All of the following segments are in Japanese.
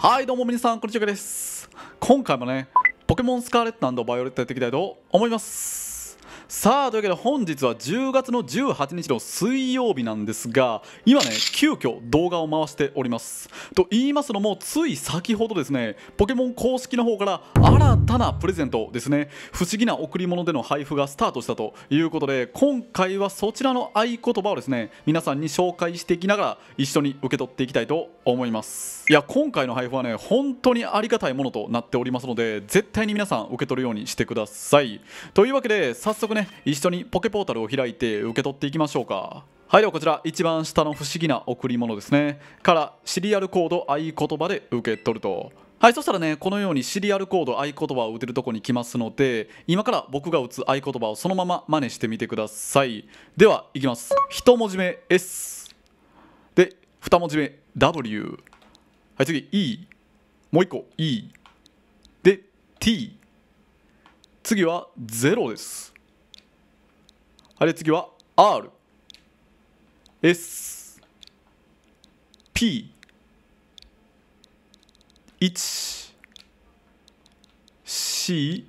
はいどうも皆さんこんにちはです今回もねポケモンスカーレットバイオレットやっていきたいと思いますさあというわけで本日は10月の18日の水曜日なんですが今ね急遽動画を回しておりますと言いますのもつい先ほどですねポケモン公式の方から新たなプレゼントですね不思議な贈り物での配布がスタートしたということで今回はそちらの合言葉をですね皆さんに紹介していきながら一緒に受け取っていきたいと思いますいや今回の配布はね本当にありがたいものとなっておりますので絶対に皆さん受け取るようにしてくださいというわけで早速ねね一緒にポケポータルを開いて受け取っていきましょうかはいではこちら一番下の不思議な贈り物ですねからシリアルコード合言葉で受け取るとはいそしたらねこのようにシリアルコード合言葉を打てるとこに来ますので今から僕が打つ合言葉をそのまま真似してみてくださいではいきます1文字目 S で2文字目 W はい次 E もう1個 E で T 次は0ですれ次は R S P 1 C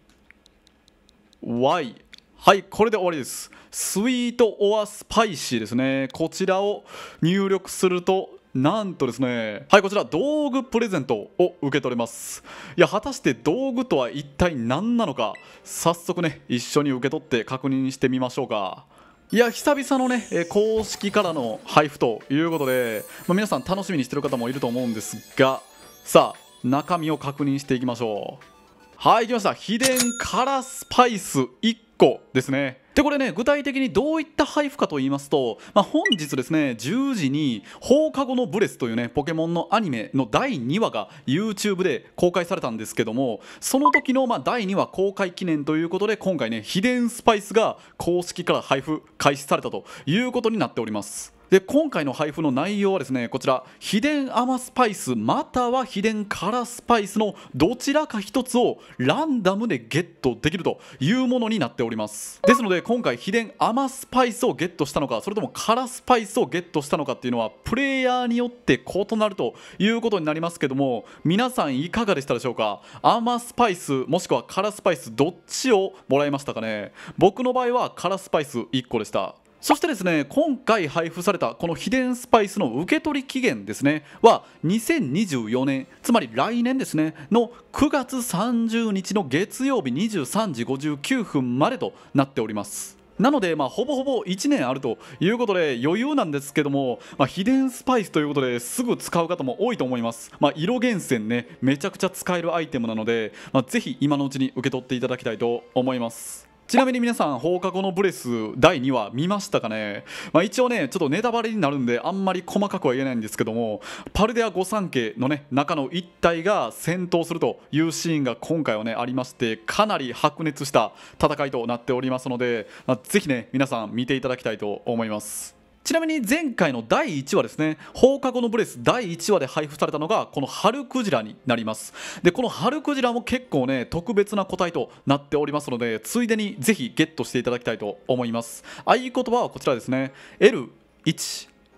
Y はいこれで終わりですスイートオアスパイシーですねこちらを入力するとなんとですねはいこちら道具プレゼントを受け取れますいや果たして道具とは一体何なのか早速ね一緒に受け取って確認してみましょうかいや久々のね、え公式からの配布ということで、まあ、皆さん楽しみにしてる方もいると思うんですがさあ中身を確認していきましょうはいきました秘伝からスパイス1個ですねでこれね具体的にどういった配布かと言いますと、まあ、本日ですね10時に放課後のブレスというねポケモンのアニメの第2話が YouTube で公開されたんですけどもその時のま第2話公開記念ということで今回ね秘伝スパイスが公式から配布開始されたということになっております。で今回の配布の内容はですねこちら秘伝甘スパイスまたは秘伝辛スパイスのどちらか1つをランダムでゲットできるというものになっておりますですので今回秘伝甘スパイスをゲットしたのかそれとも辛スパイスをゲットしたのかっていうのはプレイヤーによって異なるということになりますけども皆さんいかがでしたでしょうか甘スパイスもしくは辛スパイスどっちをもらいましたかね僕の場合は辛スパイス1個でしたそしてですね今回配布されたこの秘伝スパイスの受け取り期限ですねは2024年つまり来年ですねの9月30日の月曜日23時59分までとなっておりますなので、まあ、ほぼほぼ1年あるということで余裕なんですけども、まあ、秘伝スパイスということですぐ使う方も多いと思います、まあ、色源泉ねめちゃくちゃ使えるアイテムなので、まあ、ぜひ今のうちに受け取っていただきたいと思いますちなみに皆さん放課後のブレス第2話見ましたかね、まあ、一応ねちょっとネタバレになるんであんまり細かくは言えないんですけどもパルデア御三家のね中の1体が戦闘するというシーンが今回はねありましてかなり白熱した戦いとなっておりますので、まあ、ぜひね皆さん見ていただきたいと思います。ちなみに前回の第1話ですね放課後のブレス第1話で配布されたのがこの春クジラになりますでこの春クジラも結構ね特別な個体となっておりますのでついでにぜひゲットしていただきたいと思います合言葉はこちらですね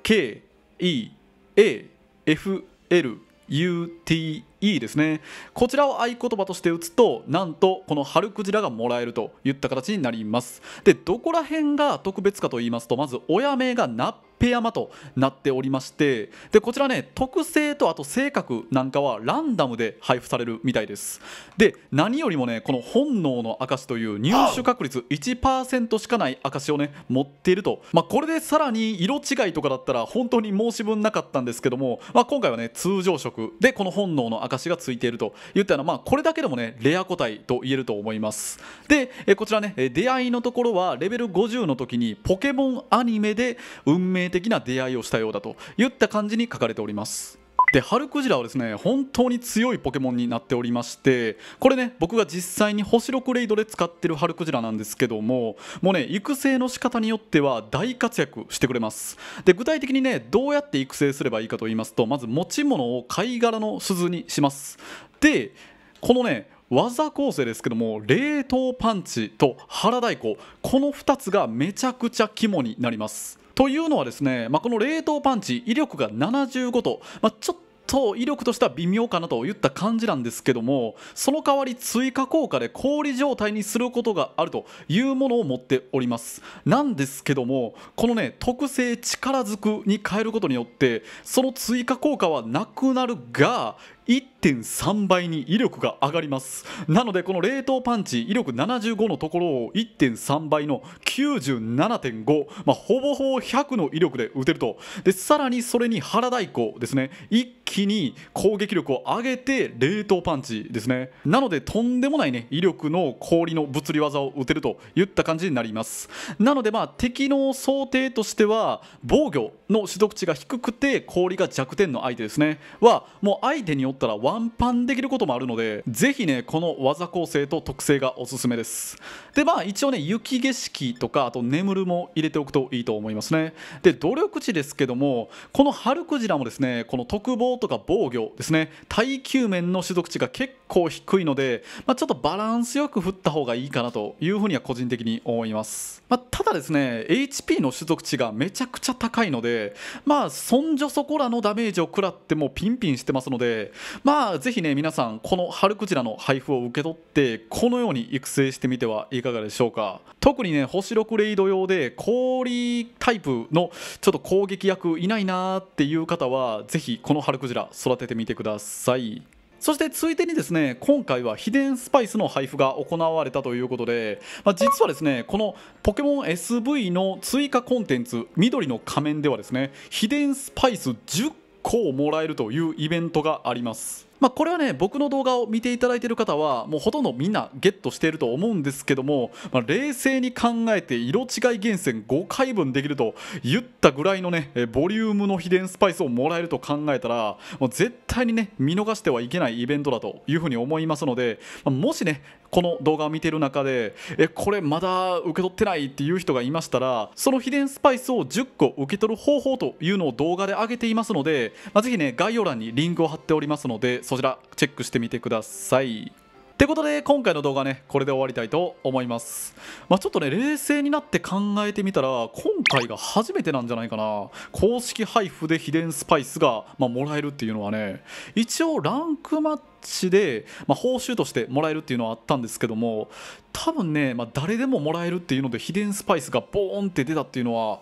L1KEAFLUTE いいですねこちらを合言葉として打つとなんとこの春クジラがもらえるといった形になりますでどこら辺が特別かと言いますとまず親名がナッペ山となっておりましてでこちらね特性とあと性格なんかはランダムで配布されるみたいですで何よりもねこの本能の証という入手確率1%しかない証をね持っていると、まあ、これでさらに色違いとかだったら本当に申し分なかったんですけども、まあ、今回はね通常色でこの本能の証がついているといったような、まあ、これだけでもねレア個体と言えると思いますでえこちらね出会いのところはレベル50の時にポケモンアニメで運命的な出会いをしたようだといった感じに書かれております。でハルクジラはですね本当に強いポケモンになっておりましてこれね僕が実際に星6レイドで使ってるハルクジラなんですけどももうね育成の仕方によっては大活躍してくれますで具体的にねどうやって育成すればいいかと言いますとまず持ち物を貝殻の鈴にしますでこのね技構成ですけども冷凍パンチと腹太鼓この2つがめちゃくちゃ肝になりますというのはですね、まあ、この冷凍パンチ威力が75と、まあ、ちょっと威力としては微妙かなといった感じなんですけどもその代わり追加効果で氷状態にすることがあるというものを持っておりますなんですけどもこのね特性力づくに変えることによってその追加効果はなくなるが1.3倍に威力が上がりますなのでこの冷凍パンチ威力75のところを1.3倍の97.5、まあ、ほぼほぼ100の威力で打てるとでさらにそれに腹太鼓ですね一気に攻撃力を上げて冷凍パンチですねなのでとんでもないね威力の氷の物理技を打てるといった感じになりますなのでまあ敵の想定としては防御の取得値が低くて氷が弱点の相手ですねはもう相手によ乗ったらワンパンできることもあるのでぜひねこの技構成と特性がおすすめですでまあ一応ね雪景色とかあと眠るも入れておくといいと思いますねで努力値ですけどもこの春クジラもですねこの特防とか防御ですね耐久面の種族値が結構低いので、まあ、ちょっとバランスよく振った方がいいかなというふうには個人的に思います、まあ、ただですね HP の種族値がめちゃくちゃ高いのでまあそんじょそこらのダメージを食らってもピンピンしてますのでまあぜひね皆さんこの春クジラの配布を受け取ってこのように育成してみてはいかがでしょうか特にね星6レイド用で氷タイプのちょっと攻撃役いないなーっていう方はぜひこの春クジラ育ててみてくださいそしてついでにですね今回は秘伝スパイスの配布が行われたということで、まあ、実はですねこのポケモン SV の追加コンテンツ緑の仮面ではですね秘伝スパイス10こうもらえるというイベントがあります。まあ、これはね僕の動画を見ていただいている方はもうほとんどみんなゲットしていると思うんですけども、まあ、冷静に考えて色違い厳選5回分できると言ったぐらいのねボリュームの秘伝スパイスをもらえると考えたらもう絶対にね見逃してはいけないイベントだというふうに思いますので、まあ、もしねこの動画を見てる中でえこれまだ受け取ってないっていう人がいましたらその秘伝スパイスを10個受け取る方法というのを動画で上げていますので、まあ、ぜひね概要欄にリンクを貼っておりますのでそちらチェックしてみてくださいってことで今回の動画ねこれで終わりたいと思います、まあ、ちょっとね冷静になって考えてみたら今回が初めてなんじゃないかな公式配布で秘伝スパイスが、まあ、もらえるっていうのはね一応ランクマッチで、まあ、報酬としてもらえるっていうのはあったんですけども多分ね、まあ、誰でももらえるっていうので秘伝スパイスがボーンって出たっていうのは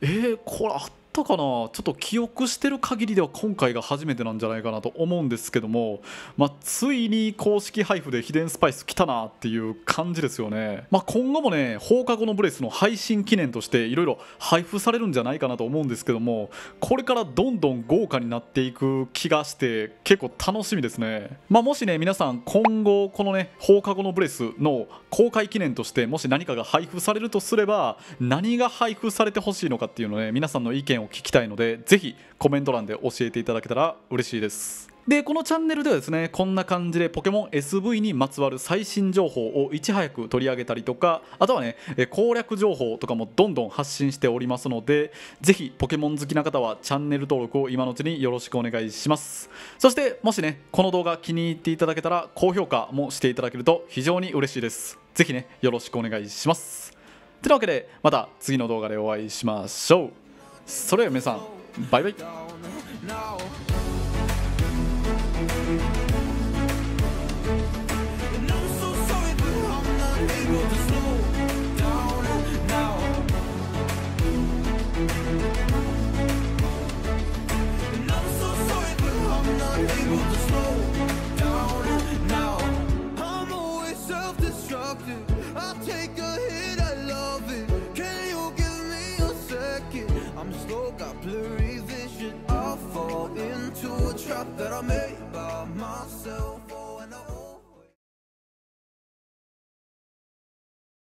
えー、これあったかなちょっと記憶してる限りでは今回が初めてなんじゃないかなと思うんですけども、まあ、ついに公式配布で秘伝スパイス来たなっていう感じですよね、まあ、今後もね放課後のブレスの配信記念としていろいろ配布されるんじゃないかなと思うんですけどもこれからどんどん豪華になっていく気がして結構楽しみですね、まあ、もしね皆さん今後このね放課後のブレスの公開記念としてもし何かが配布されるとすれば何が配布されてほしいのかっていうのね皆さんの意見見を聞きたいのでぜひコメント欄で教えていただけたら嬉しいですでこのチャンネルではですねこんな感じでポケモン SV にまつわる最新情報をいち早く取り上げたりとかあとはね攻略情報とかもどんどん発信しておりますのでぜひポケモン好きな方はチャンネル登録を今のうちによろしくお願いしますそしてもしねこの動画気に入っていただけたら高評価もしていただけると非常に嬉しいですぜひねよろしくお願いしますというわけでまた次の動画でお会いしましょうそれ嫁さんバイバイ「